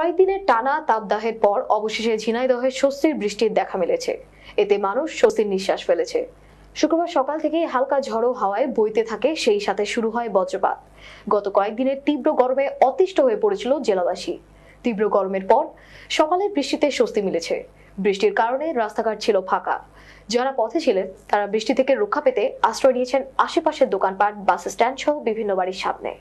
কয়েকদিনের দিনের টানা তাপদাহের পর অবশেষে ঝিনাইদহে স্বস্তির বৃষ্টির দেখা মিলেছে এতে মানুষ স্বস্তির নিঃশ্বাস ফেলেছে শুক্রবার সকাল থেকে হালকা ঝড়ো হাওয়ায় বইতে থাকে সেই সাথে শুরু হয় বজ্রপাত গত কয়েকদিনের তীব্র গরমে অতিষ্ঠ হয়ে পড়েছিল জেলাবাসী তীব্র গরমের পর সকালে বৃষ্টিতে স্বস্তি মিলেছে বৃষ্টির কারণে রাস্তাঘাট ছিল ফাঁকা যারা পথে ছিলেন তারা বৃষ্টি থেকে রক্ষা পেতে আশ্রয় নিয়েছেন আশেপাশের দোকানপাট বাস স্ট্যান্ড সহ বিভিন্ন বাড়ির সামনে